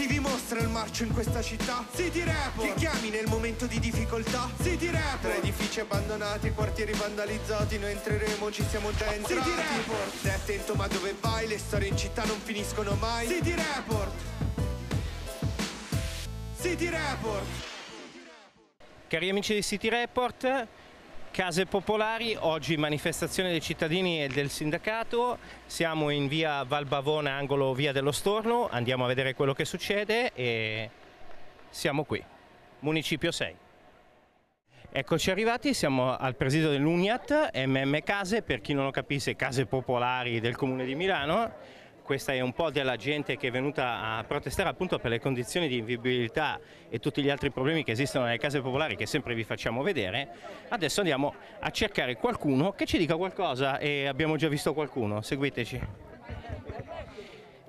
Chi dimostra il marcio in questa città? City Report Chi chiami nel momento di difficoltà? City Report Tra edifici abbandonati, quartieri vandalizzati Noi entreremo, ci siamo già entrati City Report Stai attento ma dove vai? Le storie in città non finiscono mai City Report City Report Cari amici di City Report Case Popolari, oggi manifestazione dei cittadini e del sindacato, siamo in via Valbavona, angolo via dello Storno, andiamo a vedere quello che succede e siamo qui, Municipio 6. Eccoci arrivati, siamo al presidio dell'UNIAT, MM Case, per chi non lo capisse, Case Popolari del Comune di Milano, questa è un po' della gente che è venuta a protestare appunto per le condizioni di invivibilità e tutti gli altri problemi che esistono nelle case popolari che sempre vi facciamo vedere. Adesso andiamo a cercare qualcuno che ci dica qualcosa e abbiamo già visto qualcuno, seguiteci.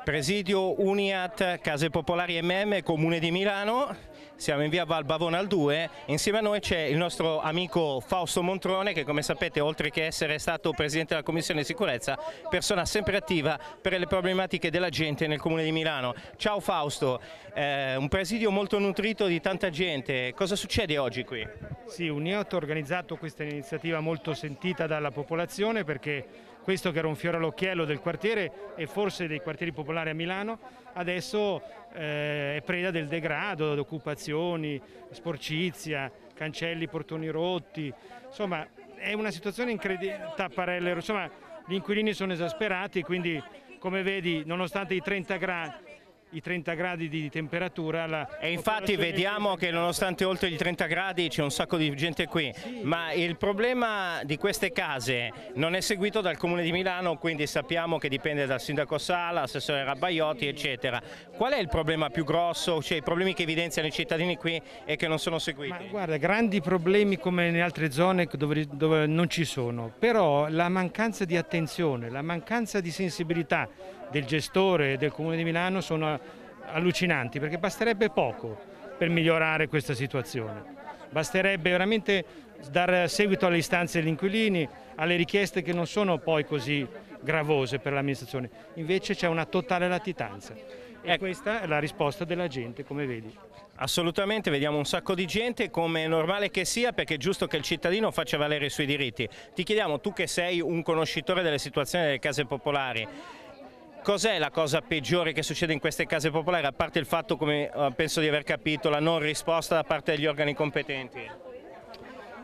Presidio Uniat Case Popolari MM Comune di Milano, siamo in via Val Bavona al 2, insieme a noi c'è il nostro amico Fausto Montrone che come sapete oltre che essere stato Presidente della Commissione di Sicurezza, persona sempre attiva per le problematiche della gente nel Comune di Milano. Ciao Fausto, eh, un presidio molto nutrito di tanta gente, cosa succede oggi qui? Sì, Uniot ha organizzato questa iniziativa molto sentita dalla popolazione perché questo che era un fiore all'occhiello del quartiere e forse dei quartieri popolari a Milano, adesso eh, è preda del degrado, occupazioni, sporcizia, cancelli, portoni rotti, insomma è una situazione incredibile, tapparelle, insomma gli inquilini sono esasperati, quindi come vedi nonostante i 30 gradi i 30 gradi di temperatura. La... e infatti vediamo che nonostante oltre i 30 gradi c'è un sacco di gente qui, ma il problema di queste case non è seguito dal Comune di Milano, quindi sappiamo che dipende dal Sindaco Sala, l'assessore Rabbaiotti, eccetera. Qual è il problema più grosso, cioè i problemi che evidenziano i cittadini qui e che non sono seguiti? Ma guarda, grandi problemi come in altre zone dove, dove non ci sono, però la mancanza di attenzione, la mancanza di sensibilità del gestore e del Comune di Milano sono allucinanti perché basterebbe poco per migliorare questa situazione. Basterebbe veramente dare seguito alle istanze degli inquilini, alle richieste che non sono poi così gravose per l'amministrazione. Invece c'è una totale latitanza. E ecco. questa è la risposta della gente, come vedi. Assolutamente, vediamo un sacco di gente, come è normale che sia, perché è giusto che il cittadino faccia valere i suoi diritti. Ti chiediamo, tu che sei un conoscitore delle situazioni delle case popolari, Cos'è la cosa peggiore che succede in queste case popolari, a parte il fatto, come eh, penso di aver capito, la non risposta da parte degli organi competenti?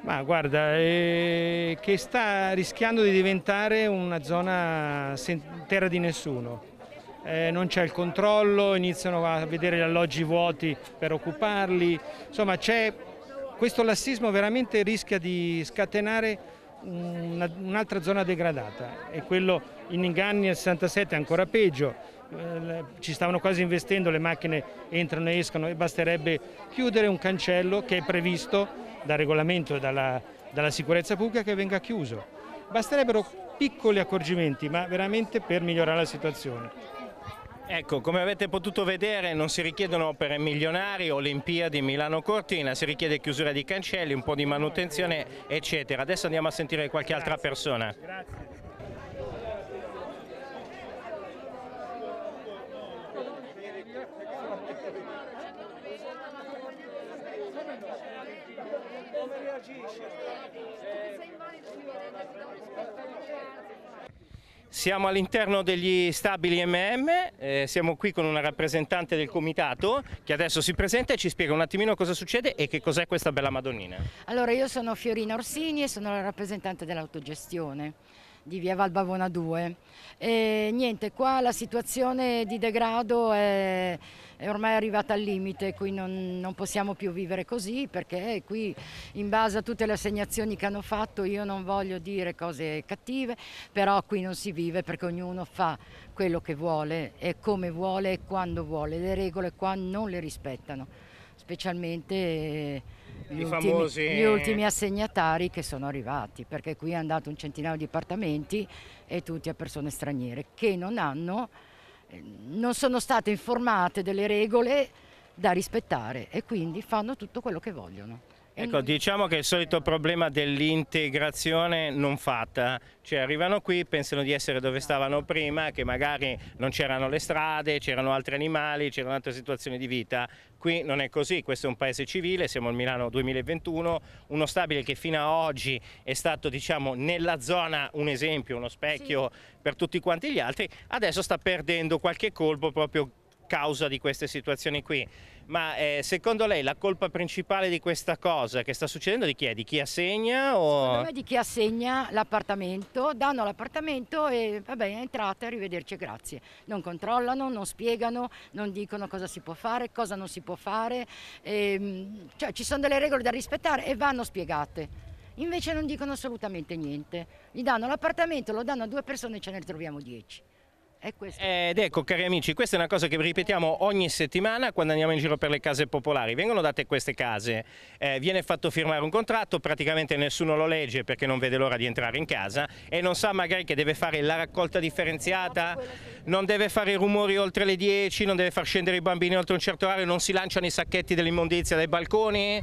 Ma guarda, eh, che sta rischiando di diventare una zona terra di nessuno. Eh, non c'è il controllo, iniziano a vedere gli alloggi vuoti per occuparli, insomma questo lassismo veramente rischia di scatenare un'altra zona degradata È quello in inganni nel 67 ancora peggio, eh, ci stavano quasi investendo, le macchine entrano e escono e basterebbe chiudere un cancello che è previsto dal regolamento e dalla, dalla sicurezza pubblica che venga chiuso. Basterebbero piccoli accorgimenti, ma veramente per migliorare la situazione. Ecco, come avete potuto vedere non si richiedono opere milionari, Olimpiadi, Milano Cortina, si richiede chiusura di cancelli, un po' di manutenzione, eccetera. Adesso andiamo a sentire qualche altra persona. Grazie. Siamo all'interno degli stabili MM, eh, siamo qui con una rappresentante del comitato che adesso si presenta e ci spiega un attimino cosa succede e che cos'è questa bella Madonnina. Allora io sono Fiorina Orsini e sono la rappresentante dell'autogestione di via Valbavona 2. E niente, qua la situazione di degrado è, è ormai arrivata al limite, qui non, non, possiamo più vivere così perché qui in base a tutte le assegnazioni che hanno fatto io non voglio dire cose cattive, però qui non si vive perché ognuno fa quello che vuole e come vuole e quando vuole, le regole qua non le rispettano, specialmente... Eh, gli, famosi... ultimi, gli ultimi assegnatari che sono arrivati, perché qui è andato un centinaio di appartamenti e tutti a persone straniere che non hanno, eh, non sono state informate delle regole da rispettare e quindi fanno tutto quello che vogliono. Ecco, diciamo che il solito problema dell'integrazione non fatta, cioè arrivano qui, pensano di essere dove stavano prima, che magari non c'erano le strade, c'erano altri animali, c'erano altre situazioni di vita, qui non è così, questo è un paese civile, siamo al Milano 2021, uno stabile che fino ad oggi è stato diciamo nella zona un esempio, uno specchio sì. per tutti quanti gli altri, adesso sta perdendo qualche colpo proprio causa di queste situazioni qui. Ma eh, secondo lei la colpa principale di questa cosa che sta succedendo di chi è? Di chi assegna? O... Secondo me di chi assegna l'appartamento, danno l'appartamento e va bene, entrate, arrivederci, grazie. Non controllano, non spiegano, non dicono cosa si può fare, cosa non si può fare, e, ehm, cioè ci sono delle regole da rispettare e vanno spiegate. Invece non dicono assolutamente niente, gli danno l'appartamento, lo danno a due persone e ce ne troviamo dieci. Ed ecco cari amici, questa è una cosa che ripetiamo ogni settimana quando andiamo in giro per le case popolari, vengono date queste case, eh, viene fatto firmare un contratto, praticamente nessuno lo legge perché non vede l'ora di entrare in casa e non sa magari che deve fare la raccolta differenziata, non deve fare rumori oltre le 10, non deve far scendere i bambini oltre un certo orario, non si lanciano i sacchetti dell'immondizia dai balconi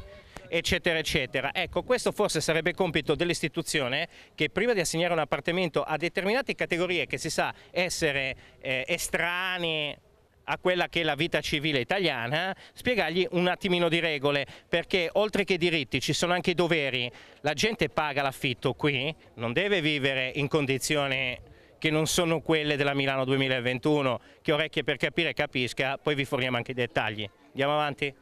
eccetera eccetera. Ecco, questo forse sarebbe compito dell'istituzione che prima di assegnare un appartamento a determinate categorie che si sa essere eh, estranee a quella che è la vita civile italiana, spiegargli un attimino di regole, perché oltre che i diritti ci sono anche i doveri. La gente paga l'affitto qui, non deve vivere in condizioni che non sono quelle della Milano 2021, che orecchie per capire capisca, poi vi forniamo anche i dettagli. Andiamo avanti?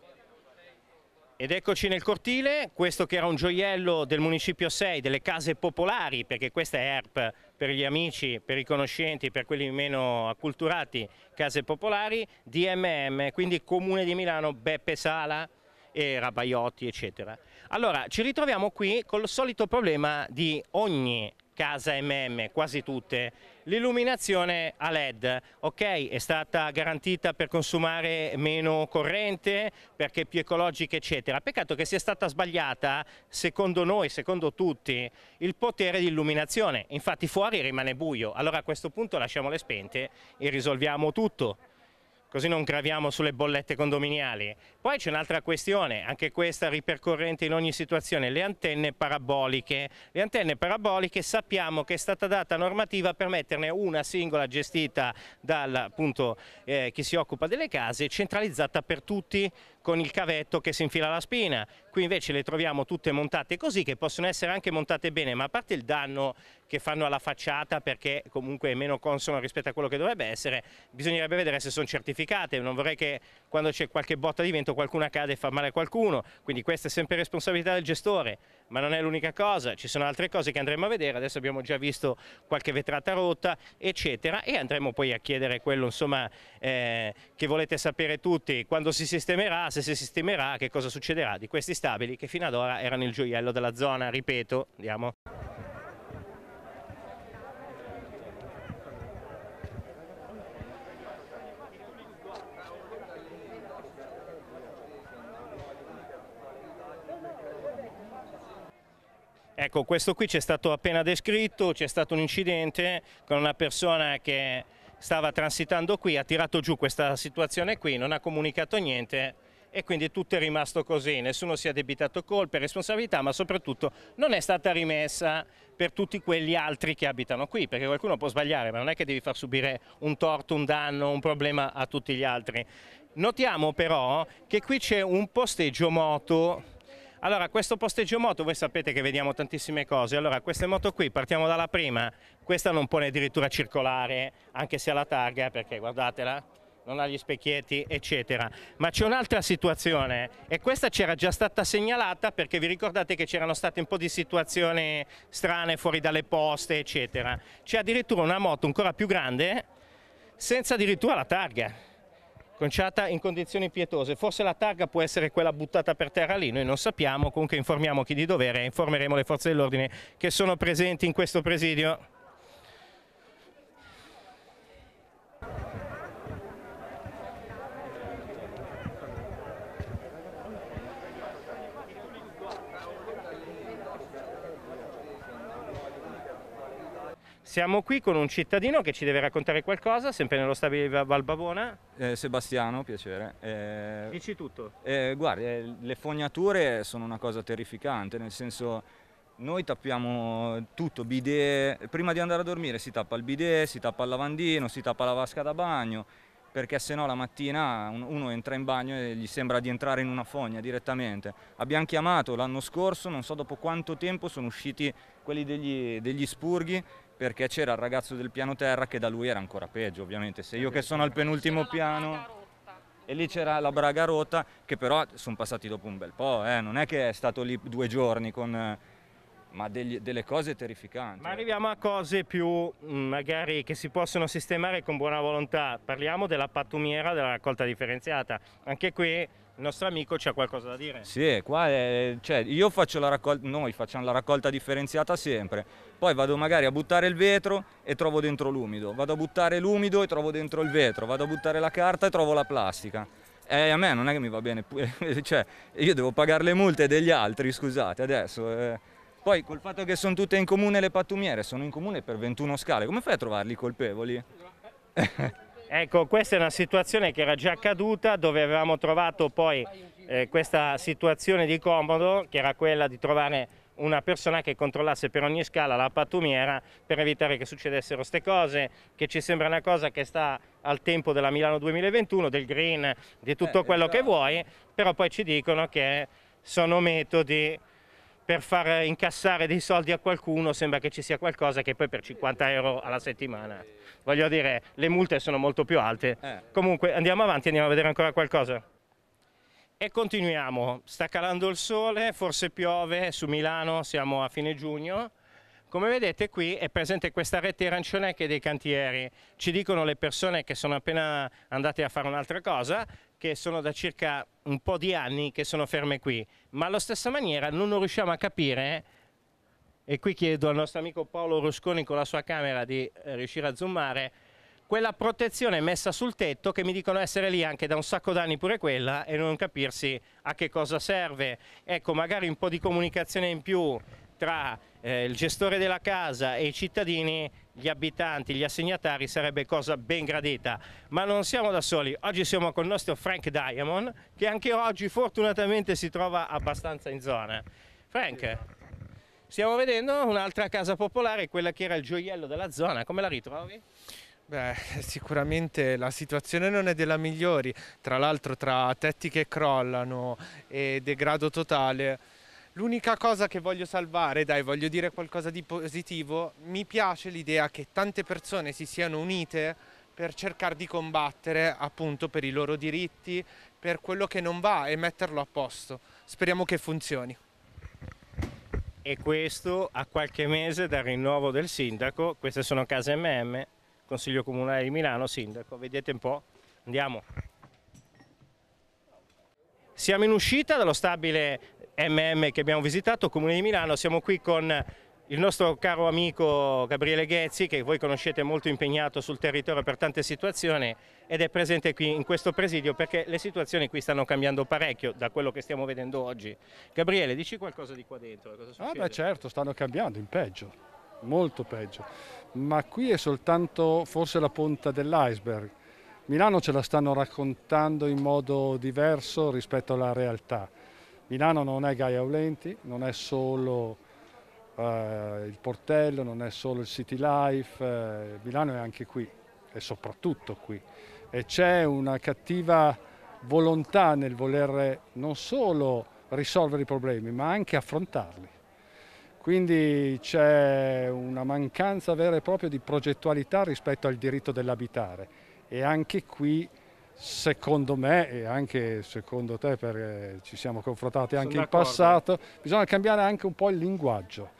Ed eccoci nel cortile, questo che era un gioiello del municipio 6, delle case popolari, perché questa è ERP per gli amici, per i conoscenti, per quelli meno acculturati, case popolari, DMM, quindi Comune di Milano, Beppe Sala e Rabaiotti, eccetera. Allora, ci ritroviamo qui col solito problema di ogni casa MM, quasi tutte, L'illuminazione a LED okay, è stata garantita per consumare meno corrente, perché più ecologica eccetera. Peccato che sia stata sbagliata, secondo noi, secondo tutti, il potere di illuminazione. Infatti fuori rimane buio, allora a questo punto lasciamole spente e risolviamo tutto così non graviamo sulle bollette condominiali. Poi c'è un'altra questione, anche questa ripercorrente in ogni situazione, le antenne paraboliche. Le antenne paraboliche sappiamo che è stata data normativa per metterne una singola gestita dal appunto, eh, chi si occupa delle case, centralizzata per tutti, con il cavetto che si infila la spina. Qui invece le troviamo tutte montate così, che possono essere anche montate bene, ma a parte il danno che fanno alla facciata perché comunque è meno consono rispetto a quello che dovrebbe essere, bisognerebbe vedere se sono certificate. Non vorrei che quando c'è qualche botta di vento qualcuno cade e fa male a qualcuno, quindi questa è sempre responsabilità del gestore ma non è l'unica cosa, ci sono altre cose che andremo a vedere, adesso abbiamo già visto qualche vetrata rotta eccetera e andremo poi a chiedere quello insomma, eh, che volete sapere tutti, quando si sistemerà, se si sistemerà, che cosa succederà di questi stabili che fino ad ora erano il gioiello della zona, ripeto, andiamo. Ecco, questo qui ci è stato appena descritto, c'è stato un incidente con una persona che stava transitando qui, ha tirato giù questa situazione qui, non ha comunicato niente e quindi tutto è rimasto così, nessuno si è debitato colpe, responsabilità, ma soprattutto non è stata rimessa per tutti quegli altri che abitano qui, perché qualcuno può sbagliare, ma non è che devi far subire un torto, un danno, un problema a tutti gli altri. Notiamo però che qui c'è un posteggio moto allora, questo posteggio moto, voi sapete che vediamo tantissime cose, allora queste moto qui, partiamo dalla prima, questa non pone addirittura circolare, anche se ha la targa, perché guardatela, non ha gli specchietti, eccetera. Ma c'è un'altra situazione e questa c'era già stata segnalata perché vi ricordate che c'erano state un po' di situazioni strane fuori dalle poste, eccetera. C'è addirittura una moto ancora più grande senza addirittura la targa conciata in condizioni pietose. Forse la targa può essere quella buttata per terra lì, noi non sappiamo, comunque informiamo chi di dovere e informeremo le forze dell'ordine che sono presenti in questo presidio. Siamo qui con un cittadino che ci deve raccontare qualcosa, sempre nello stabile Valbabona. Eh, Sebastiano, piacere. Eh, Dici tutto. Eh, guarda, eh, le fognature sono una cosa terrificante, nel senso noi tappiamo tutto, bidet, prima di andare a dormire si tappa il bidet, si tappa il lavandino, si tappa la vasca da bagno, perché se no la mattina uno entra in bagno e gli sembra di entrare in una fogna direttamente. Abbiamo chiamato l'anno scorso, non so dopo quanto tempo sono usciti quelli degli, degli spurghi perché c'era il ragazzo del piano terra che da lui era ancora peggio ovviamente, se io che sono al penultimo piano e lì c'era la braga rotta che però sono passati dopo un bel po', eh. non è che è stato lì due giorni con ma degli, delle cose terrificanti. Ma arriviamo a cose più mm, magari che si possono sistemare con buona volontà. Parliamo della pattumiera della raccolta differenziata. Anche qui il nostro amico c'ha qualcosa da dire. Sì, qua è, cioè, io faccio la raccolta, noi facciamo la raccolta differenziata sempre, poi vado magari a buttare il vetro e trovo dentro l'umido, vado a buttare l'umido e trovo dentro il vetro, vado a buttare la carta e trovo la plastica. E a me non è che mi va bene, cioè, io devo pagare le multe degli altri, scusate, adesso... Eh poi col fatto che sono tutte in comune le pattumiere, sono in comune per 21 scale, come fai a trovarli colpevoli? Ecco, questa è una situazione che era già accaduta dove avevamo trovato poi eh, questa situazione di comodo che era quella di trovare una persona che controllasse per ogni scala la pattumiera per evitare che succedessero queste cose che ci sembra una cosa che sta al tempo della Milano 2021, del green, di tutto eh, quello però... che esatto. vuoi, però poi ci dicono che sono metodi per far incassare dei soldi a qualcuno sembra che ci sia qualcosa che poi per 50 euro alla settimana. Voglio dire, le multe sono molto più alte. Eh. Comunque andiamo avanti, andiamo a vedere ancora qualcosa. E continuiamo, sta calando il sole, forse piove, su Milano siamo a fine giugno. Come vedete qui è presente questa rete arancione che dei cantieri. Ci dicono le persone che sono appena andate a fare un'altra cosa che sono da circa un po' di anni che sono ferme qui, ma allo stessa maniera non riusciamo a capire, e qui chiedo al nostro amico Paolo Rusconi con la sua camera di eh, riuscire a zoomare, quella protezione messa sul tetto che mi dicono essere lì anche da un sacco d'anni pure quella e non capirsi a che cosa serve. Ecco, magari un po' di comunicazione in più tra eh, il gestore della casa e i cittadini gli abitanti, gli assegnatari sarebbe cosa ben gradita. Ma non siamo da soli, oggi siamo con il nostro Frank Diamond che anche oggi fortunatamente si trova abbastanza in zona. Frank, stiamo vedendo un'altra casa popolare, quella che era il gioiello della zona, come la ritrovi? Beh, sicuramente la situazione non è della migliori, tra l'altro tra tetti che crollano e degrado totale L'unica cosa che voglio salvare, dai, voglio dire qualcosa di positivo, mi piace l'idea che tante persone si siano unite per cercare di combattere appunto per i loro diritti, per quello che non va e metterlo a posto. Speriamo che funzioni. E questo a qualche mese dal rinnovo del sindaco, queste sono case MM, Consiglio Comunale di Milano, sindaco, vedete un po', andiamo. Siamo in uscita dallo stabile MM che abbiamo visitato, Comune di Milano, siamo qui con il nostro caro amico Gabriele Ghezzi, che voi conoscete molto impegnato sul territorio per tante situazioni ed è presente qui in questo presidio perché le situazioni qui stanno cambiando parecchio da quello che stiamo vedendo oggi. Gabriele, dici qualcosa di qua dentro? Ah beh certo, stanno cambiando in peggio, molto peggio, ma qui è soltanto forse la punta dell'iceberg Milano ce la stanno raccontando in modo diverso rispetto alla realtà. Milano non è Gaia Aulenti, non è solo eh, il Portello, non è solo il City Life, eh, Milano è anche qui e soprattutto qui. E c'è una cattiva volontà nel voler non solo risolvere i problemi ma anche affrontarli. Quindi c'è una mancanza vera e propria di progettualità rispetto al diritto dell'abitare e anche qui secondo me e anche secondo te perché eh, ci siamo confrontati anche in passato bisogna cambiare anche un po' il linguaggio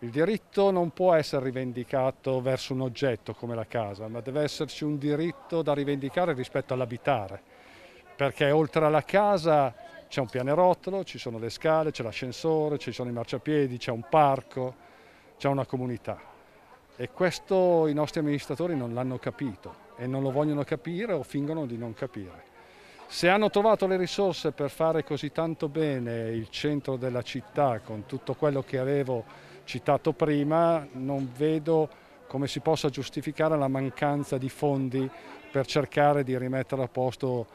il diritto non può essere rivendicato verso un oggetto come la casa ma deve esserci un diritto da rivendicare rispetto all'abitare perché oltre alla casa c'è un pianerottolo, ci sono le scale, c'è l'ascensore, ci sono i marciapiedi, c'è un parco, c'è una comunità e questo i nostri amministratori non l'hanno capito e non lo vogliono capire o fingono di non capire. Se hanno trovato le risorse per fare così tanto bene il centro della città con tutto quello che avevo citato prima, non vedo come si possa giustificare la mancanza di fondi per cercare di rimettere a posto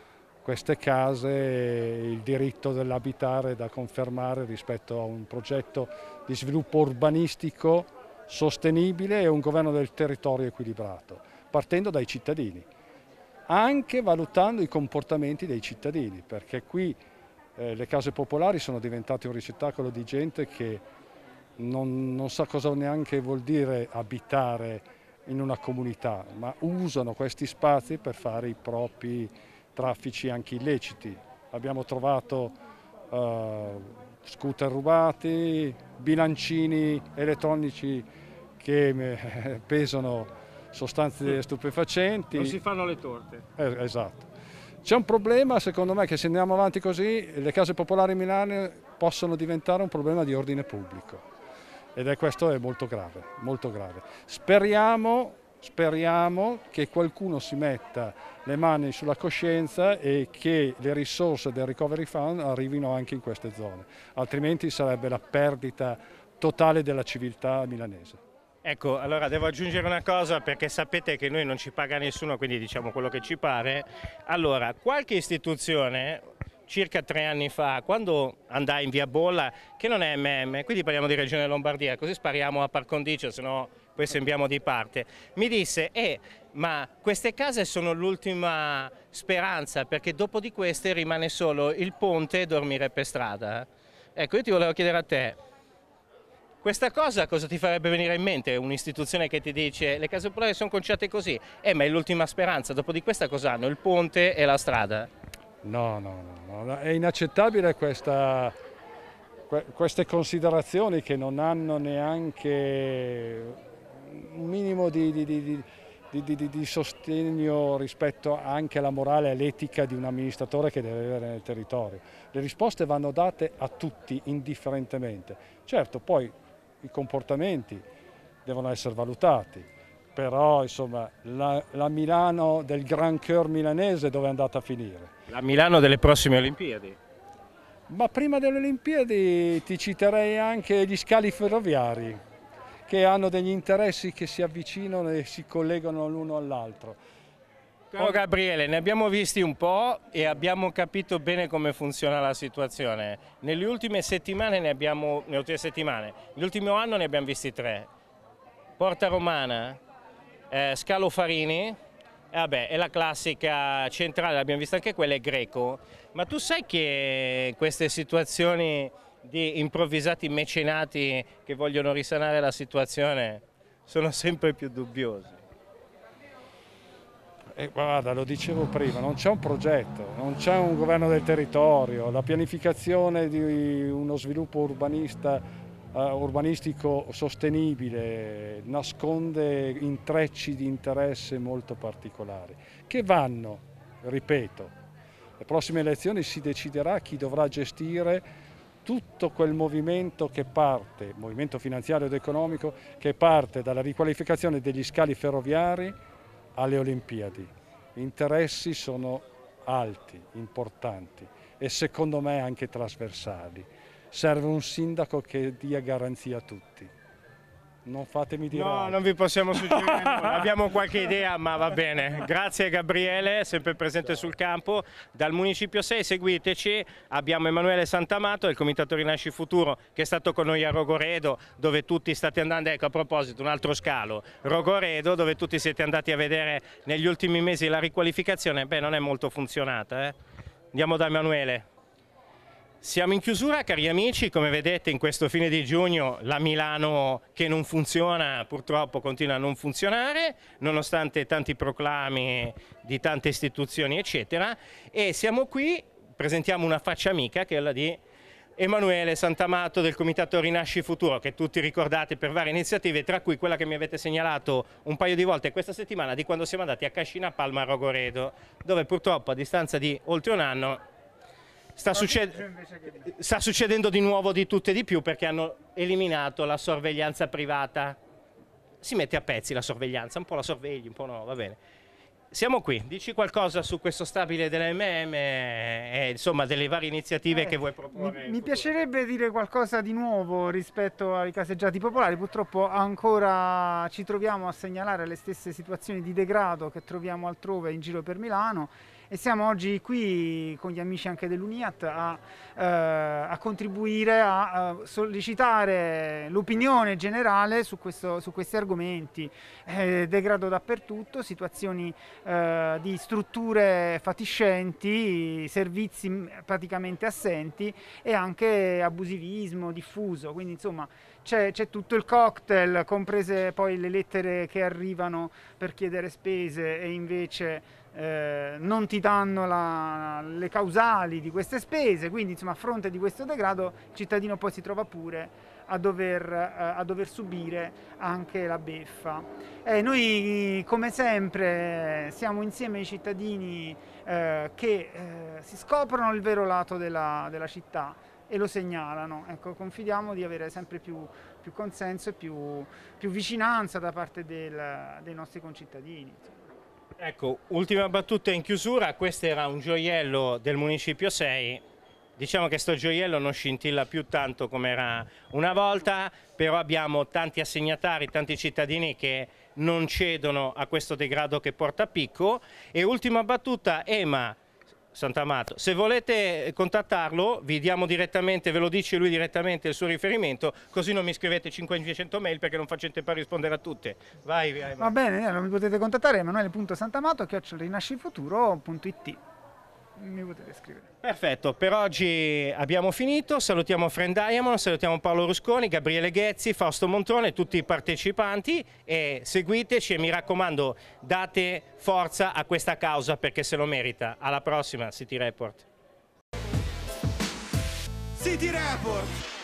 queste case e il diritto dell'abitare da confermare rispetto a un progetto di sviluppo urbanistico sostenibile e un governo del territorio equilibrato partendo dai cittadini, anche valutando i comportamenti dei cittadini, perché qui eh, le case popolari sono diventate un ricettacolo di gente che non, non sa cosa neanche vuol dire abitare in una comunità, ma usano questi spazi per fare i propri traffici anche illeciti. Abbiamo trovato uh, scooter rubati, bilancini elettronici che eh, pesano sostanze stupefacenti. Non si fanno le torte. Eh, esatto. C'è un problema, secondo me, che se andiamo avanti così, le case popolari in Milano possono diventare un problema di ordine pubblico. Ed è questo è molto grave, molto grave. Speriamo, speriamo che qualcuno si metta le mani sulla coscienza e che le risorse del Recovery Fund arrivino anche in queste zone, altrimenti sarebbe la perdita totale della civiltà milanese. Ecco, allora devo aggiungere una cosa perché sapete che noi non ci paga nessuno, quindi diciamo quello che ci pare. Allora, qualche istituzione circa tre anni fa, quando andai in via Bolla, che non è MM, quindi parliamo di Regione Lombardia, così spariamo a par condicio, sennò poi sembriamo di parte, mi disse, eh, ma queste case sono l'ultima speranza, perché dopo di queste rimane solo il ponte e dormire per strada. Ecco, io ti volevo chiedere a te, questa cosa cosa ti farebbe venire in mente? Un'istituzione che ti dice le case popolari sono conciate così, eh ma è l'ultima speranza, dopo di questa cosa hanno? Il ponte e la strada? No, no, no, no. è inaccettabile questa, queste considerazioni che non hanno neanche un minimo di, di, di di, di, di, sostegno rispetto anche alla morale e all'etica di un amministratore che deve avere nel territorio. Le risposte vanno date a tutti indifferentemente. Certo, poi i comportamenti devono essere valutati, però insomma, la, la, Milano del gran cœur milanese dove è andata a finire? La Milano delle prossime Olimpiadi? Ma prima delle Olimpiadi ti citerei anche gli scali ferroviari che hanno degli interessi che si avvicinano e si collegano l'uno all'altro. Oh Gabriele, ne abbiamo visti un po' e abbiamo capito bene come funziona la situazione. Nelle ultime settimane ne abbiamo, nelle ultime settimane, nell'ultimo anno ne abbiamo visti tre. Porta Romana, eh, Scalo Farini, eh, vabbè, è la classica centrale, l'abbiamo vista anche quella, è Greco. Ma tu sai che queste situazioni di improvvisati mecenati che vogliono risanare la situazione sono sempre più dubbiose? E guarda, lo dicevo prima, non c'è un progetto, non c'è un governo del territorio, la pianificazione di uno sviluppo urbanista, uh, urbanistico sostenibile nasconde intrecci di interesse molto particolari che vanno, ripeto, le prossime elezioni si deciderà chi dovrà gestire tutto quel movimento che parte, movimento finanziario ed economico, che parte dalla riqualificazione degli scali ferroviari alle Olimpiadi. Gli interessi sono alti, importanti e secondo me anche trasversali. Serve un sindaco che dia garanzia a tutti. Non fatemi dire. No, non vi possiamo suggerire. Abbiamo qualche idea, ma va bene. Grazie Gabriele, sempre presente Ciao. sul campo. Dal Municipio 6 seguiteci. Abbiamo Emanuele Santamato, il Comitato Rinasci Futuro, che è stato con noi a Rogoredo, dove tutti state andando. Ecco, a proposito, un altro scalo. Rogoredo, dove tutti siete andati a vedere negli ultimi mesi la riqualificazione. Beh, non è molto funzionata. Eh? Andiamo da Emanuele. Siamo in chiusura cari amici, come vedete in questo fine di giugno la Milano che non funziona purtroppo continua a non funzionare nonostante tanti proclami di tante istituzioni eccetera e siamo qui, presentiamo una faccia amica che è la di Emanuele Santamato del Comitato Rinasci Futuro che tutti ricordate per varie iniziative tra cui quella che mi avete segnalato un paio di volte questa settimana di quando siamo andati a Cascina Palma a Rogoredo dove purtroppo a distanza di oltre un anno Sta, succed... sta, succedendo di nuovo di tutte e di più perché hanno eliminato la sorveglianza privata. Si mette a pezzi la sorveglianza, un po' la sorvegli, un po' no, va bene. Siamo qui, dici qualcosa su questo stabile dell'MM e insomma delle varie iniziative eh, che vuoi proporre. Mi, mi piacerebbe dire qualcosa di nuovo rispetto ai caseggiati popolari, purtroppo ancora ci troviamo a segnalare le stesse situazioni di degrado che troviamo altrove in giro per Milano e siamo oggi qui con gli amici anche dell'UNIAT a, eh, a, contribuire a, a sollecitare l'opinione generale su, questo, su, questi argomenti, eh, degrado dappertutto, situazioni eh, di strutture fatiscenti, servizi praticamente assenti e anche abusivismo diffuso, quindi insomma c'è tutto il cocktail, comprese poi le lettere che arrivano per chiedere spese e invece eh, non ti danno la, le causali di queste spese, quindi insomma, a fronte di questo degrado il cittadino poi si trova pure a dover, eh, a dover subire anche la beffa. Eh, noi come sempre siamo insieme ai cittadini eh, che eh, si scoprono il vero lato della, della città, e lo segnalano. Ecco, confidiamo di avere sempre più, più consenso e più, più, vicinanza da parte del, dei nostri concittadini. Ecco, ultima battuta in chiusura, questo era un gioiello del Municipio 6, diciamo che sto gioiello non scintilla più tanto come era una volta, però abbiamo tanti assegnatari, tanti cittadini che non cedono a questo degrado che porta a picco e ultima battuta, Ema, Sant'Amato. Se volete contattarlo, vi diamo direttamente, ve lo dice lui direttamente il suo riferimento, così non mi scrivete 500 mail perché non faccio tempo a rispondere a tutte. Vai, vai, vai. Va bene, eh, mi potete contattare emanuele.santamato.rinascifuturo.it mi potete scrivere. Perfetto, per oggi abbiamo finito, salutiamo Friend Diamond, salutiamo Paolo Rusconi, Gabriele Ghezzi, Fausto Montrone, tutti i partecipanti e seguiteci e mi raccomando date forza a questa causa perché se lo merita. Alla prossima City Report. City Report!